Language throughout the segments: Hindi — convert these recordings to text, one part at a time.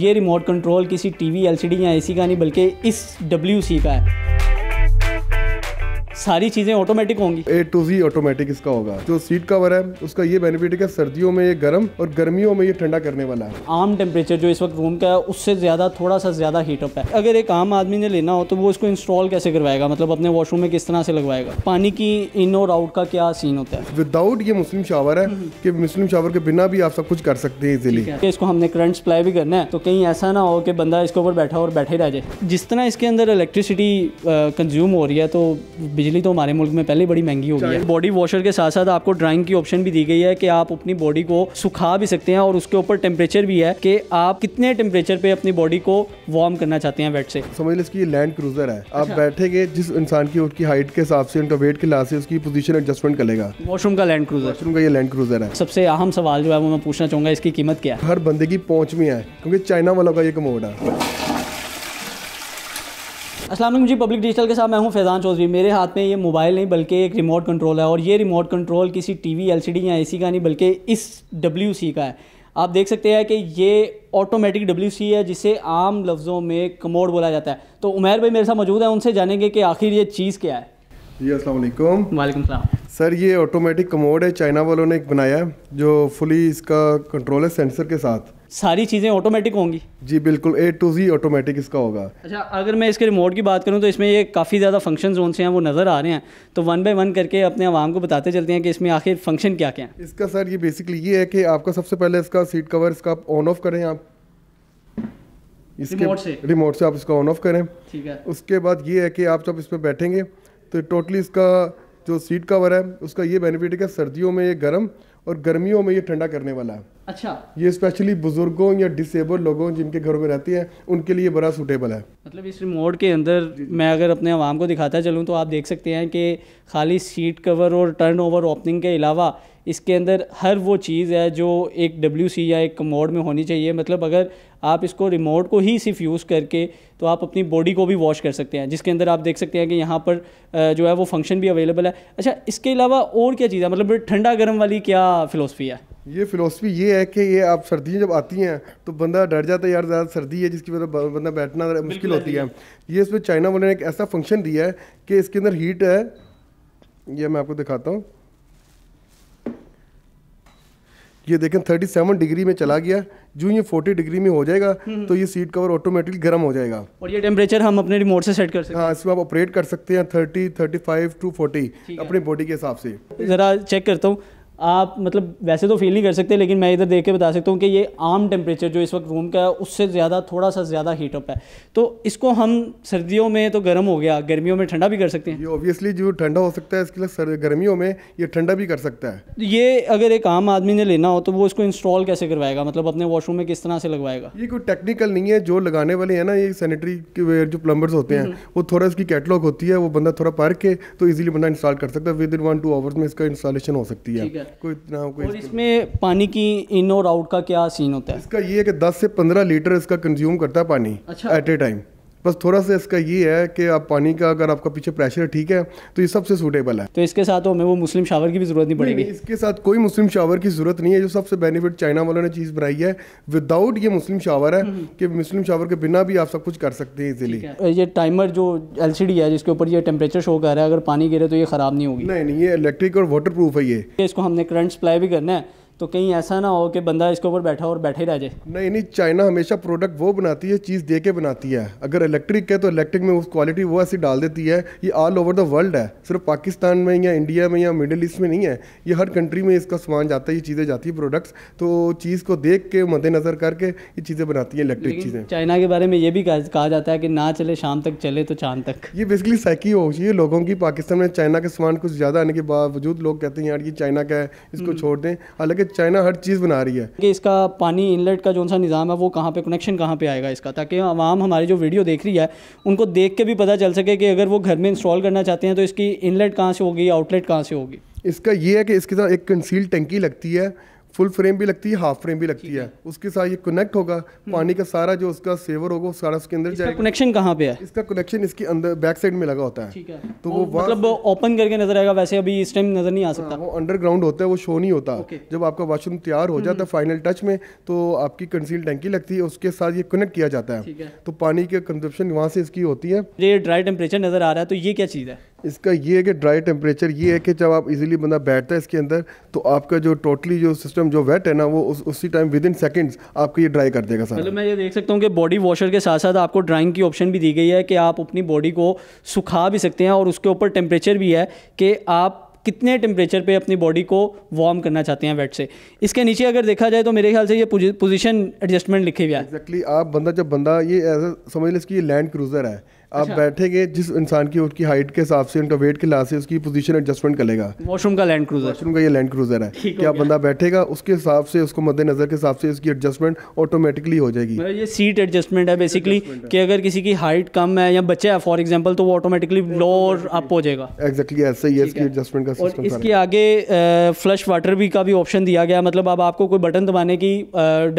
ये रिमोट कंट्रोल किसी टीवी एलसीडी या एसी का नहीं बल्कि इस डब्ल्यूसी का है सारी चीज़ें ऑटोमेटिक होंगी ए टू जी ऑटोमेटिक इसका होगा जो सीट कवर है उसका ये बेनिफिट है कि सर्दियों में ये गर्म और गर्मियों में ये ठंडा करने वाला है आम टेम्परेचर जो इस वक्त रूम का है उससे ज़्यादा थोड़ा सा ज़्यादा हीटअप है अगर एक आम आदमी ने लेना हो तो वो इसको इंस्टॉल कैसे करवाएगा मतलब अपने वॉशरूम में किस तरह से लगवाएगा पानी की इन और आउट का क्या सीन होता है विदाउट ये मुस्लिम शावर है हम्म। कि मुस्लिम शावर के बिना भी आप सब कुछ कर सकते हैं इजिली इसको हमने करंट सप्लाई भी करना है तो कहीं ऐसा ना हो कि बंदा इसके ऊपर बैठा और बैठे रह जाए जिस तरह इसके अंदर इलेक्ट्रिसिटी कंज्यूम हो रही है तो बिजली तो हमारे मुल्क में पहले बड़ी महंगी हो गई है बॉडी वॉशर के साथ साथ आपको ड्राइंग की ऑप्शन भी दी गई है कि आप अपनी बॉडी को सुखा भी सकते हैं और उसके ऊपर टेम्परेचर भी है कि आप कितने टेम्परेचर पे अपनी बॉडी को वार्म करना चाहते हैं वेट से समझ लीजिए ये लैंड क्रूजर है आप अच्छा। बैठेंगे जिस इंसान की उसकी हाइट के हिसाब से उनका वेट के लिहाज से उसकी पोजिशन एडजस्टमेंट करेगा वॉशरूम का लैंड क्रूजर वॉशरूम का ये लैंड क्रूजर है सबसे अहम सवाल जो है वो मैं पूछना चाहूंगा इसकी कीमत क्या है हर बंदे की पहुंच में है क्योंकि चाइना वालों का ये कमोड है असल जी पब्लिक डिजिटल के साथ मैं हूं फैज़ान चौधरी मेरे हाथ में ये मोबाइल नहीं बल्कि एक रिमोट कंट्रोल है और ये रिमोट कंट्रोल किसी टीवी एलसीडी या एसी का नहीं बल्कि इस डब्ल्यूसी का है आप देख सकते हैं कि ये ऑटोमेटिक डब्ल्यू सी है जिसे आम लफ्ज़ों में कमोड बोला जाता है तो उमेर भाई मेरे साथ मौजूद है उनसे जानेंगे कि आखिर ये चीज़ क्या है जी असल वालेकुम सर ये ऑटोमेटिक कमोड है चाइना वालों ने एक बनाया है जो फुली इसका कंट्रोल है सेंसर के साथ सारी चीज़ें ऑटोमेटिक होंगी जी बिल्कुल ए टू जी ऑटोमेटिक इसका होगा अच्छा अगर मैं इसके रिमोट की बात करूँ तो इसमें ये काफ़ी ज़्यादा फंक्शन जोन से हैं वो नज़र आ रहे हैं तो वन बाई वन करके अपने आवाम को बताते चलते हैं कि इसमें आखिर फंक्शन क्या क्या है इसका सर ये बेसिकली ये है कि आपका सबसे पहले इसका सीट कवर इसका ऑन ऑफ करें आप इसके रिमोट से रिमोट से आप इसका ऑन ऑफ करें ठीक है उसके बाद ये है कि आप जब इस पर बैठेंगे तो टोटली इसका जो सीट कवर है उसका ये बेनिफिट है कि सर्दियों में ये गर्म और गर्मियों में ये ठंडा करने वाला है अच्छा ये स्पेशली बुजुर्गों या डिसेबल लोगों जिनके घरों में रहती है उनके लिए बड़ा सूटेबल है मतलब इस रिमोट के अंदर मैं अगर अपने आवाम को दिखाता चलूँ तो आप देख सकते हैं कि खाली सीट कवर और टर्न ओवर ओपनिंग के अलावा इसके अंदर हर वो चीज़ है जो एक डब्ल्यू सी या एक कमोड में होनी चाहिए मतलब अगर आप इसको रिमोट को ही सिर्फ यूज़ करके तो आप अपनी बॉडी को भी वॉश कर सकते हैं जिसके अंदर आप देख सकते हैं कि यहाँ पर जो है वो फंक्शन भी अवेलेबल है अच्छा इसके अलावा और क्या चीज़ है मतलब ठंडा गर्म वाली क्या फ़िलोसफी है ये फिलोसफी ये है कि ये आप सर्दियाँ जब आती हैं तो बंदा डर जाता है यार ज़्यादा सर्दी है जिसकी वजह बंदा बैठना मुश्किल होती है ये इसमें चाइना वाले ने एक ऐसा फंक्शन दिया है कि इसके अंदर हीट है ये मैं आपको दिखाता हूँ ये देखें 37 डिग्री में चला गया जो ये 40 डिग्री में हो जाएगा हम्म। तो ये सीट कवर ऑटोमेटिकली गर्म हो जाएगा और ये टेम्परेचर हम अपने रिमोट से सेट हाँ, कर सकते हैं हाँ इसमें आप ऑपरेट कर सकते हैं 30, 35 टू 40 अपनी बॉडी के हिसाब से ज़रा चेक करता हूँ आप मतलब वैसे तो फील नहीं कर सकते लेकिन मैं इधर देख के बता सकता हूँ कि ये आम टेम्परेचर जो इस वक्त रूम का है उससे ज़्यादा थोड़ा सा ज़्यादा हीटअप है तो इसको हम सर्दियों में तो गर्म हो गया गर्मियों में ठंडा भी कर सकते हैं ये ऑब्वियसली जो ठंडा हो सकता है इसके लिए गर्मियों में ये ठंडा भी कर सकता है ये अगर एक आम आदमी ने लेना हो तो वो इसको इंस्टॉल कैसे करवाएगा मतलब अपने वॉशरूम में किस तरह से लगवाएगा ये कोई टेक्निकल नहीं है जो लगाने वाले हैं ना ये सैनिटरी के जो प्लम्बर्स होते हैं हम्म। वो थोड़ा इसकी कैटलॉग होती है वो बंदा थोड़ा पढ़ के तो ईजिली बंदा इंस्टॉल कर सकता है within one two hours में इसका इंस्टॉलेशन हो सकती है कोई कोई और इसमें पानी की इन और आउट का क्या सीन होता है इसका ये है कि 10 से 15 लीटर इसका कंज्यूम करता है पानी एट ए टाइम बस थोड़ा सा इसका ये है कि आप पानी का अगर आपका पीछे प्रेशर ठीक है तो ये सबसे सूटेबल है तो इसके साथ हमें वो मुस्लिम शावर की भी जरूरत नहीं पड़ेगी इसके साथ कोई मुस्लिम शावर की जरूरत नहीं है जो सबसे बेनिफिट चाइना वालों ने चीज़ बनाई है विदाउट ये मुस्लिम शावर है हम्म, हम्म। कि मुस्लिम शावर के बिना भी आप सब कुछ कर सकते हैं इजिली ये टाइमर जो एल है जिसके ऊपर ये टेम्परेचर शो कर रहा है अगर पानी गिरे तो ये ख़राब नहीं होगी नहीं नहीं ये इलेक्ट्रिक और वाटर है ये इसको हमने करंट सप्लाई भी करना है तो कहीं ऐसा ना हो कि बंदा इसके ऊपर बैठा और बैठे ही रह जाए नहीं नहीं चाइना हमेशा प्रोडक्ट वो बनाती है चीज़ दे के बनाती है अगर इलेक्ट्रिक है तो इलेक्ट्रिक में उस क्वालिटी वो ऐसी डाल देती है ये ऑल ओवर द वर्ल्ड है सिर्फ पाकिस्तान में या इंडिया में या मिडिल ईस्ट में नहीं है ये हर कंट्री में इसका सामान जाता है ये चीज़ें जाती है प्रोडक्ट्स तो चीज़ को देख के मद्देनज़र करके ये चीज़ें बनाती हैं इलेक्ट्रिक चीज़ें चाइना के बारे में ये भी कहा जाता है कि ना चले शाम तक चले तो चांद तक ये बेसिकली सैकी हो चाहिए लोगों की पाकिस्तान में चाइना के सामान कुछ ज़्यादा आने के बावजूद लोग कहते हैं यार ये चाइना का है इसको हम्म। छोड़ दें हालांकि कि चाइना हर चीज़ बना रही है कि इसका पानी इनलेट का जो सा निज़ाम है वो कहाँ पे कनेक्शन कहाँ पे आएगा इसका ताकि आवाम हमारी जो वीडियो देख रही है उनको देख के भी पता चल सके कि अगर वो घर में इंस्टॉल करना चाहते हैं तो इसकी इनलेट कहाँ से होगी आउटलेट कहाँ से होगी इसका ये है कि इसके साथ एक कंसील टंकी लगती है फुल फ्रेम भी लगती है हाफ फ्रेम भी लगती है उसके साथ ये कनेक्ट होगा हम्म। पानी का सारा जो उसका सेवर होगा सारा उसके अंदर जाएगा कनेक्शन कहाँ पे है इसका कनेक्शन इसके अंदर बैक साइड में लगा होता है तो वो मतलब ओपन करके नजर आएगा वैसे अभी इस टाइम नजर नहीं आ हाँ, सकता वो अंडरग्राउंड होता है वो शो नहीं होता जब आपका वॉशरूम तैयार हो हम्म, जाता है फाइनल हम्म। टच में तो आपकी कंसील टैंकी लगती है उसके साथ ये कनेक्ट किया जाता है तो पानी के कंजप्शन वहाँ से इसकी होती है ये ड्राई टेम्परेचर नजर आ रहा है तो ये क्या चीज़ है इसका ये है कि ड्राई टेम्परेचर ये है कि जब आप इजीली बंदा बैठता है इसके अंदर तो आपका जो टोटली जो सिस्टम जो वेट है ना वो उस, उसी टाइम विद इन सेकेंड्स आपको ये ड्राई कर देगा सर मतलब मैं ये देख सकता हूँ कि बॉडी वॉशर के साथ साथ आपको ड्राइंग की ऑप्शन भी दी गई है कि आप अपनी बॉडी को सुखा भी सकते हैं और उसके ऊपर टेम्परेचर भी है कि आप कितने टेम्परेचर पे अपनी बॉडी को वार्म करना चाहते हैं वेट से इसके नीचे अगर देखा जाए तो मेरे ख्याल से ये पोजीशन एडजस्टमेंट लिखे हुए हैं एक्जैक्टली आप बंदा जब बंदा ये ऐसा समझ लें इसकी ये लैंड क्रूज़र है आप अच्छा। बैठेंगे जिस इंसान की उसकी हाइट के हिसाब से उनका वेट के लिहाज से उसकी पोजीशन एडजस्टमेंट करेगा वॉशरूम का लैंड क्रूजर वॉशरूम का ये लैंड क्रूजर है क्या बंदा बैठेगा उसके हिसाब से उसको मद्देनजर के हिसाब से उसकी एडजस्टमेंट ऑटोमेटिकली हो जाएगी मतलब ये सीट एडजस्टमेंट है बेसिकली कि अगर किसी की हाइट कम है या बच्चे है फॉर एग्जाम्पल तो वो ऑटोमेटिकली लोअर अप हो जाएगा एग्जैक्टली ऐसे ही इसकी एडजस्टमेंट का सिस्टम इसके आगे फ्लश वाटर भी का भी ऑप्शन दिया गया मतलब अब आपको कोई बटन दबाने की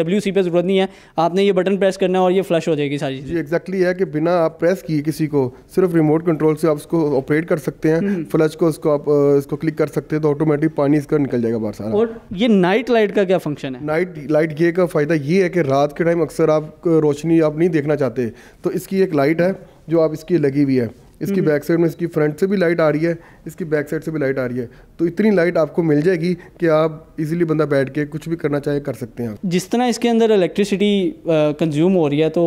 डब्ल्यू पे जरूरत नहीं है आपने ये बटन प्रेस करना है और ये फ्लश हो जाएगी सारी चीज़ एग्जैक्टली है कि बिना आप प्रेस किए किसी को सिर्फ रिमोट कंट्रोल से आप उसको ऑपरेट कर सकते हैं फ्लच हम्म। को उसको आप इसको क्लिक कर सकते हैं तो ऑटोमेटिक पानी इसका निकल जाएगा बाहर सारा और ये नाइट लाइट का क्या फंक्शन है नाइट लाइट ये का फ़ायदा ये है कि रात के टाइम अक्सर आप रोशनी आप नहीं देखना चाहते तो इसकी एक लाइट है जो आप इसकी लगी हुई है इसकी बैक हम्म। साइड में इसकी फ्रंट से भी लाइट आ रही है इसकी बैक साइड से भी लाइट आ रही है तो इतनी लाइट आपको मिल जाएगी कि आप इजीली बंदा बैठ के कुछ भी करना चाहे कर सकते हैं जिस तरह इसके अंदर इलेक्ट्रिसिटी कंज्यूम हो रही है तो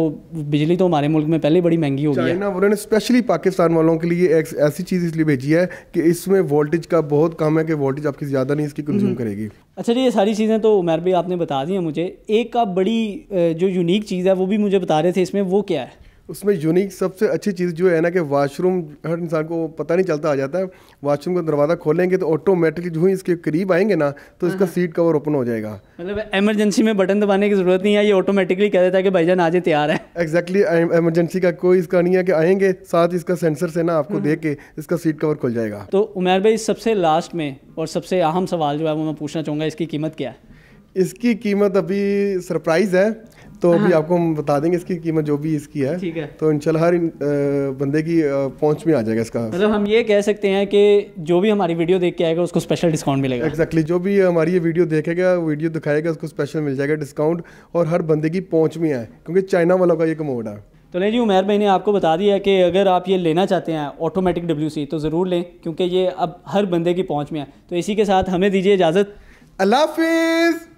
बिजली तो हमारे मुल्क में पहले बड़ी महंगी हो गई है ना उन्होंने स्पेशली पाकिस्तान वालों के लिए एक ऐसी चीज़ इसलिए भेजी है कि इसमें वोल्टेज का बहुत कम है कि वोल्टेज आपकी ज़्यादा नहीं इसकी कंज्यूम हम्म। करेगी अच्छा जी ये सारी चीज़ें तो उमर भी आपने बता दी हैं मुझे एक आप बड़ी जो यूनिक चीज़ है वो भी मुझे बता रहे थे इसमें वो क्या है उसमें यूनिक सबसे अच्छी चीज़ जो है ना कि वाशरूम हर इंसान को पता नहीं चलता आ जाता है वाशरूम का दरवाज़ा खोलेंगे तो ऑटोमेटिकली जो ही इसके करीब आएंगे ना तो इसका सीट कवर ओपन हो जाएगा मतलब इमरजेंसी में बटन दबाने की ज़रूरत नहीं है ये ऑटोमेटिकली कह देता है कि भाईजान आज तैयार है एग्जैक्टली एमरजेंसी का कोई इसका नहीं है कि आएंगे साथ इसका सेंसर से ना आपको हाँ। देख के इसका सीट कवर खुल जाएगा तो उमेर भाई सबसे लास्ट में और सबसे अहम सवाल जो है वो मैं पूछना चाहूँगा इसकी कीमत क्या है इसकी कीमत अभी सरप्राइज है तो अभी हाँ। आपको हम बता देंगे इसकी कीमत जो भी इसकी है ठीक है तो इन हर बंदे की पहुंच में आ जाएगा इसका मतलब हम ये कह सकते हैं कि जो भी हमारी वीडियो देख के आएगा उसको स्पेशल डिस्काउंट मिलेगा एक्जैक्टली exactly, जो भी हमारी ये वीडियो देखेगा वीडियो दिखाएगा उसको स्पेशल मिल जाएगा डिस्काउंट और हर बंदे की पहुँच में है क्योंकि चाइना वालों का ये कमोड है तो नहीं जी उमेर भाई ने आपको बता दिया कि अगर आप ये लेना चाहते हैं ऑटोमेटिक डब्ल्यू तो ज़रूर लें क्योंकि ये अब हर बंदे की पहुँच में है तो इसी के साथ हमें दीजिए इजाज़त अल्लाह हाफिज़